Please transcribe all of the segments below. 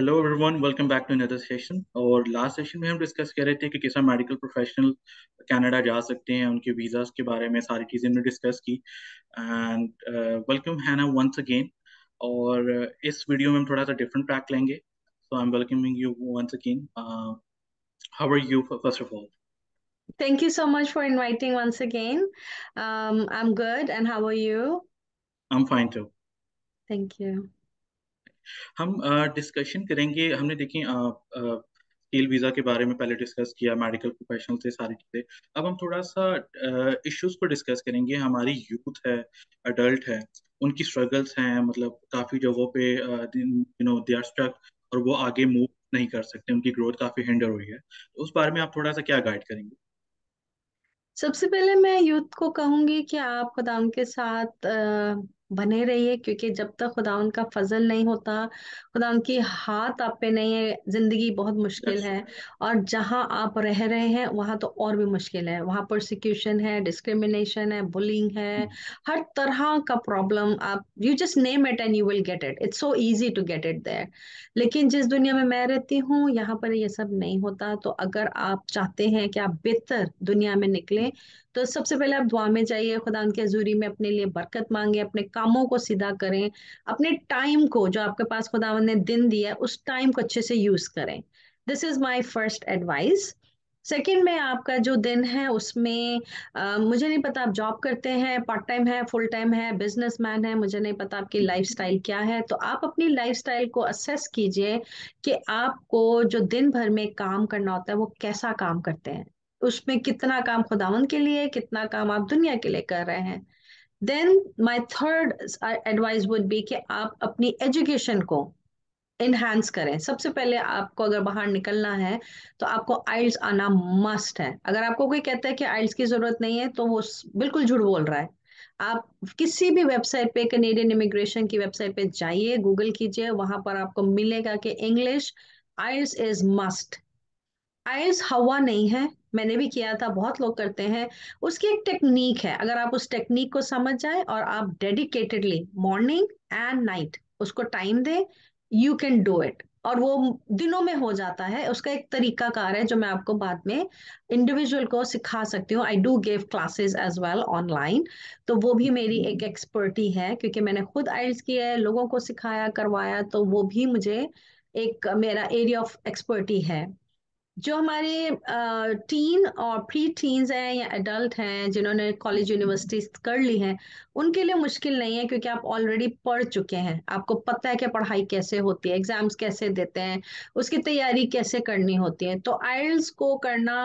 Hello everyone welcome back to another session और last session में हम डिस्कस कर रहे थे कि कैसा मेडिकल प्रोफेशनल कनाडा जा सकते हैं उनके वीजास के बारे में सारी चीज़ें हमने डिस्कस की एंड वेलकम हैना वंस अगेन और uh, इस वीडियो में हम थोड़ा सा डिफरेंट ट्रैक लेंगे so I am welcoming you once again how are you first of all thank you so much for inviting once again I am good and how are you I am fine too thank you हम discussion uh, करेंगे हमने देखी skill visa के बारे में पहले discuss किया medical professional से सारी चीज़ें अब हम थोड़ा सा इश्यूज को डिस्कस करेंगे हमारी यूथ है अडल्ट है उनकी स्ट्रगल्स हैं मतलब काफ़ी जगहों पे you know they are stuck और वो आगे मूव नहीं कर सकते उनकी ग्रोथ काफ़ी हिंडर हुई है तो उस बारे में आप थोड़ा सा क्या गाइड करेंगे सबसे पहले मैं यूथ को कहूंगी कि आप खुदाम के साथ बने रहिए क्योंकि जब तक खुदा उनका फजल नहीं होता खुदा उनकी हाथ आप पे नहीं है जिंदगी बहुत मुश्किल है और जहां आप रह रहे हैं वहां तो और भी मुश्किल है वहां प्रोसिक्यूशन है डिस्क्रिमिनेशन है बुलिंग है हम्म। हर तरह का प्रॉब्लम आप you just name it and you will get it it's so easy to get it there लेकिन जिस दुनिया में मैं रहती हूँ यहाँ पर ये सब नहीं होता तो अगर आप चाहते हैं कि आप बेहतर दुनिया में निकले तो सबसे पहले आप दुआ में जाइए खुदा उनकी हजूरी में अपने लिए बरकत मांगे अपने कामों को सीधा करें अपने टाइम को जो आपके पास खुदा ने दिन दिया है उस टाइम को अच्छे से यूज करें this is my first advice second में आपका जो दिन है उसमें आ, मुझे नहीं पता आप जॉब करते हैं पार्ट टाइम है फुल टाइम है बिजनेस मैन है मुझे नहीं पता आपकी लाइफ स्टाइल क्या है तो आप अपनी लाइफ स्टाइल को असेस कीजिए कि आपको जो दिन भर में काम करना होता है वो कैसा काम करते हैं उसमें कितना काम खुदावन के लिए कितना काम आप दुनिया के लिए कर रहे हैं then my third advice would be कि आप अपनी एजुकेशन को इनहेंस करें सबसे पहले आपको अगर बाहर निकलना है तो आपको आइल्स आना मस्ट है अगर आपको कोई कहता है कि आइल्स की जरूरत नहीं है तो वो बिल्कुल झूठ बोल रहा है आप किसी भी वेबसाइट पे कनेडियन इमिग्रेशन की वेबसाइट पे जाइए गूगल कीजिए वहां पर आपको मिलेगा कि इंग्लिश आइल्स इज मस्ट आयस हवा नहीं है मैंने भी किया था बहुत लोग करते हैं उसकी एक टेक्निक है अगर आप उस टेक्निक को समझ जाए और आप डेडिकेटेडली मॉर्निंग एंड नाइट उसको टाइम दें यू कैन डू इट और वो दिनों में हो जाता है उसका एक तरीका कार है जो मैं आपको बाद में इंडिविजुअल को सिखा सकती हूँ I do give classes as well online तो वो भी मेरी एक एक्सपर्टी है क्योंकि मैंने खुद आइल्स किया है लोगों को सिखाया करवाया तो वो भी मुझे एक मेरा एरिया ऑफ एक्सपर्टी है जो हमारे टीन और प्री टीन्स हैं या एडल्ट हैं जिन्होंने कॉलेज यूनिवर्सिटीज कर ली हैं उनके लिए मुश्किल नहीं है क्योंकि आप ऑलरेडी पढ़ चुके हैं आपको पता है कि पढ़ाई कैसे होती है एग्जाम्स कैसे देते हैं उसकी तैयारी कैसे करनी होती है तो आइल्स को करना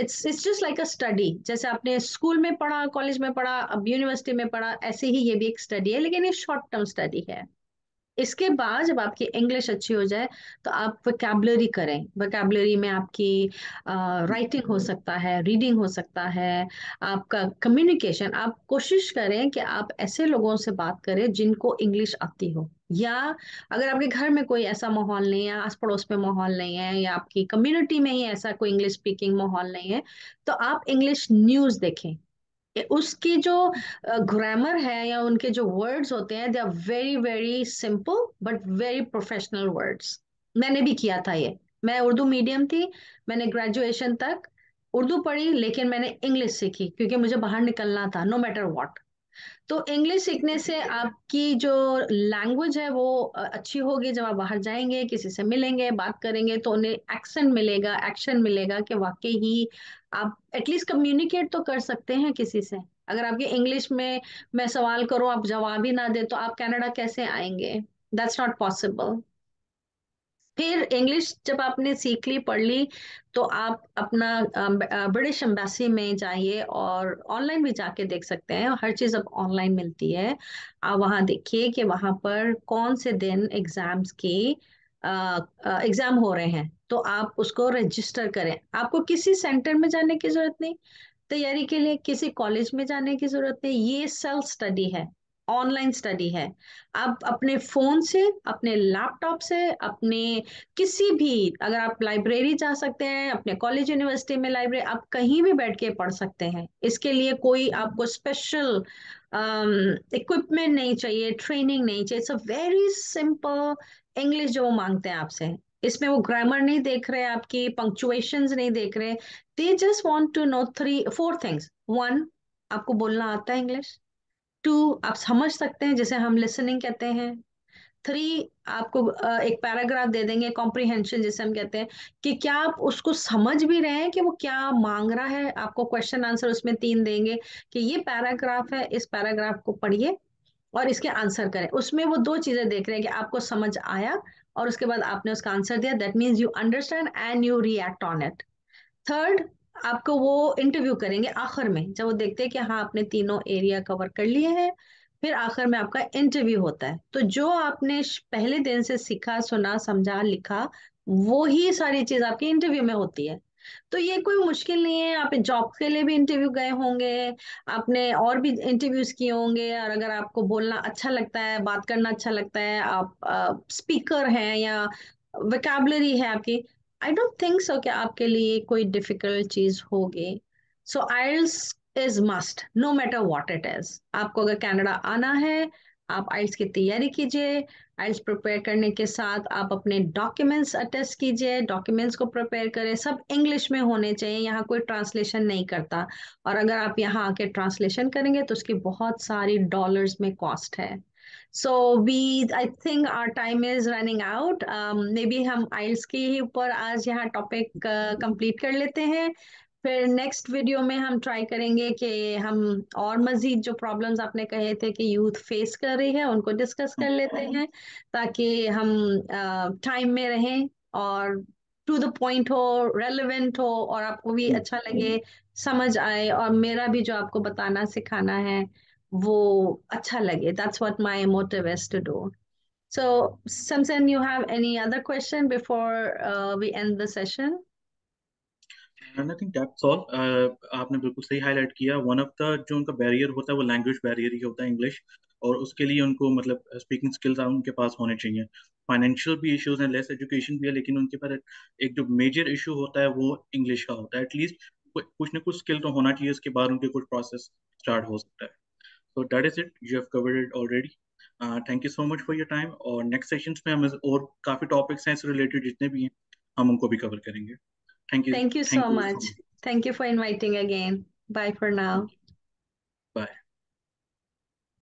it's it's just like a study जैसे आपने स्कूल में पढ़ा कॉलेज में पढ़ा अब यूनिवर्सिटी में पढ़ा ऐसे ही ये भी एक स्टडी है लेकिन ये शॉर्ट टर्म स्टडी है इसके बाद जब आपकी इंग्लिश अच्छी हो जाए तो आप वोकेबलरी करें वैकेबलरी में आपकी राइटिंग हो सकता है रीडिंग हो सकता है आपका कम्युनिकेशन आप कोशिश करें कि आप ऐसे लोगों से बात करें जिनको इंग्लिश आती हो या अगर आपके घर में कोई ऐसा माहौल नहीं है आस पड़ोस में माहौल नहीं है या आपकी कम्युनिटी में ही ऐसा कोई इंग्लिश स्पीकिंग माहौल नहीं है तो आप इंग्लिश न्यूज़ देखें उसकी जो ग्रामर है या उनके जो वर्ड्स होते हैं they are very very simple but very professional words मैंने भी किया था ये मैं उर्दू मीडियम थी मैंने ग्रेजुएशन तक उर्दू पढ़ी लेकिन मैंने इंग्लिश सीखी क्योंकि मुझे बाहर निकलना था नो मैटर व्हाट तो इंग्लिश सीखने से आपकी जो लैंग्वेज है वो अच्छी होगी जब आप बाहर जाएंगे किसी से मिलेंगे बात करेंगे तो उन्हें एक्शन मिलेगा एक्शन मिलेगा कि वाकई ही आप एटलीस्ट कम्युनिकेट तो कर सकते हैं किसी से अगर आपके इंग्लिश में मैं सवाल करूं आप जवाब ही ना दे तो आप कनाडा कैसे आएंगे दैट्स नॉट पॉसिबल फिर इंग्लिश जब आपने सीख ली पढ़ ली तो आप अपना ब्रिटिश एम्बेसी में जाइए और ऑनलाइन भी जाके देख सकते हैं हर चीज़ अब ऑनलाइन मिलती है आप वहां देखिए कि वहां पर कौन से दिन एग्ज़ाम्स की एग्ज़ाम हो रहे हैं तो आप उसको रजिस्टर करें आपको किसी सेंटर में जाने की ज़रूरत नहीं तैयारी के लिए किसी कॉलेज में जाने की ज़रूरत नहीं ये सेल्फ स्टडी है ऑनलाइन स्टडी है आप अपने फोन से अपने लैपटॉप से अपने किसी भी अगर आप लाइब्रेरी जा सकते हैं अपने कॉलेज यूनिवर्सिटी में लाइब्रेरी आप कहीं भी बैठ के पढ़ सकते हैं इसके लिए कोई आपको स्पेशल इक्विपमेंट um, नहीं चाहिए ट्रेनिंग नहीं चाहिए it's a very simple English जो वो मांगते हैं आपसे इसमें वो ग्रामर नहीं देख रहे आपकी पंक्चुएशन नहीं देख रहे they just want to know three four things one आपको बोलना आता है इंग्लिश टू आप समझ सकते हैं जिसे हम लिसनिंग कहते हैं थ्री आपको एक पैराग्राफ दे देंगे कॉम्प्रिहेंशन जिसे हम कहते हैं कि क्या आप उसको समझ भी रहे हैं कि वो क्या मांग रहा है आपको क्वेश्चन आंसर उसमें तीन देंगे कि ये पैराग्राफ है इस पैराग्राफ को पढ़िए और इसके आंसर करें उसमें वो दो चीजें देख रहे हैं कि आपको समझ आया और उसके बाद आपने उसका आंसर दिया that means you understand and you react on it third आपको वो इंटरव्यू करेंगे आखिर में जब वो देखते हैं कि हाँ आपने तीनों एरिया कवर कर लिए हैं फिर आखिर में आपका इंटरव्यू होता है तो जो आपने पहले दिन से सीखा सुना समझा लिखा वो ही सारी चीज आपके इंटरव्यू में होती है तो ये कोई मुश्किल नहीं है आप जॉब के लिए भी इंटरव्यू गए होंगे आपने और भी इंटरव्यूज किए होंगे और अगर आपको बोलना अच्छा लगता है बात करना अच्छा लगता है आप आ, स्पीकर हैं या वेकाबलरी है आपकी आई डोंट थिंक सो कि आपके लिए कोई डिफिकल्ट चीज होगी so IELTS is must no matter what it is आपको अगर कैनेडा आना है आप आइल्स की तैयारी कीजिए आइल्स प्रिपेयर करने के साथ आप अपने डॉक्यूमेंट्स अटेस्ट कीजिए डॉक्यूमेंट्स को प्रिपेयर करें सब इंग्लिश में होने चाहिए यहाँ कोई ट्रांसलेशन नहीं करता और अगर आप यहाँ आके ट्रांसलेशन करेंगे तो उसकी बहुत सारी डॉलर्स में कॉस्ट है so we I think are time is running out maybe हम आइल्स के ही ऊपर आज यहाँ टॉपिक कंप्लीट uh, कर लेते हैं फिर नेक्स्ट वीडियो में हम ट्राई करेंगे कि हम और मजीद जो प्रॉब्लम्स आपने कहे थे कि यूथ फेस कर रही है उनको डिस्कस कर लेते हैं ताकि हम टाइम uh, में रहें और टू द पॉइंट हो रेलिवेंट हो और आपको भी अच्छा लगे समझ आए और मेरा भी जो आपको बताना सिखाना है वो अच्छा लगे that's what my motive is to do so समसन you have any other question before we end the session session And I think आपने बिल्कुल सही हाईलाइट किया वन ऑफ द जो उनका बैरियर होता है वो लैंग्वेज बैरियर ही होता है इंग्लिश और उसके लिए उनको मतलब स्पीकिंग uh, स्किल्स उनके पास होने चाहिए फाइनेंशियल भी इश्यूज हैं लेस एजुकेशन भी है लेकिन उनके पास एक जो मेजर इशू होता है वो इंग्लिश का होता है एटलीस्ट कुछ ना कुछ स्किल तो होना चाहिए उसके बाद उनके कुछ प्रोसेस स्टार्ट हो सकता है तो that is it you have covered it already thank you so much for your time और नेक्स्ट सेशन में हम और काफी टॉपिक्स हैं इससे रिलेटेड जितने भी हैं हम उनको भी कवर करेंगे thank you thank you so much thank you for inviting again bye for now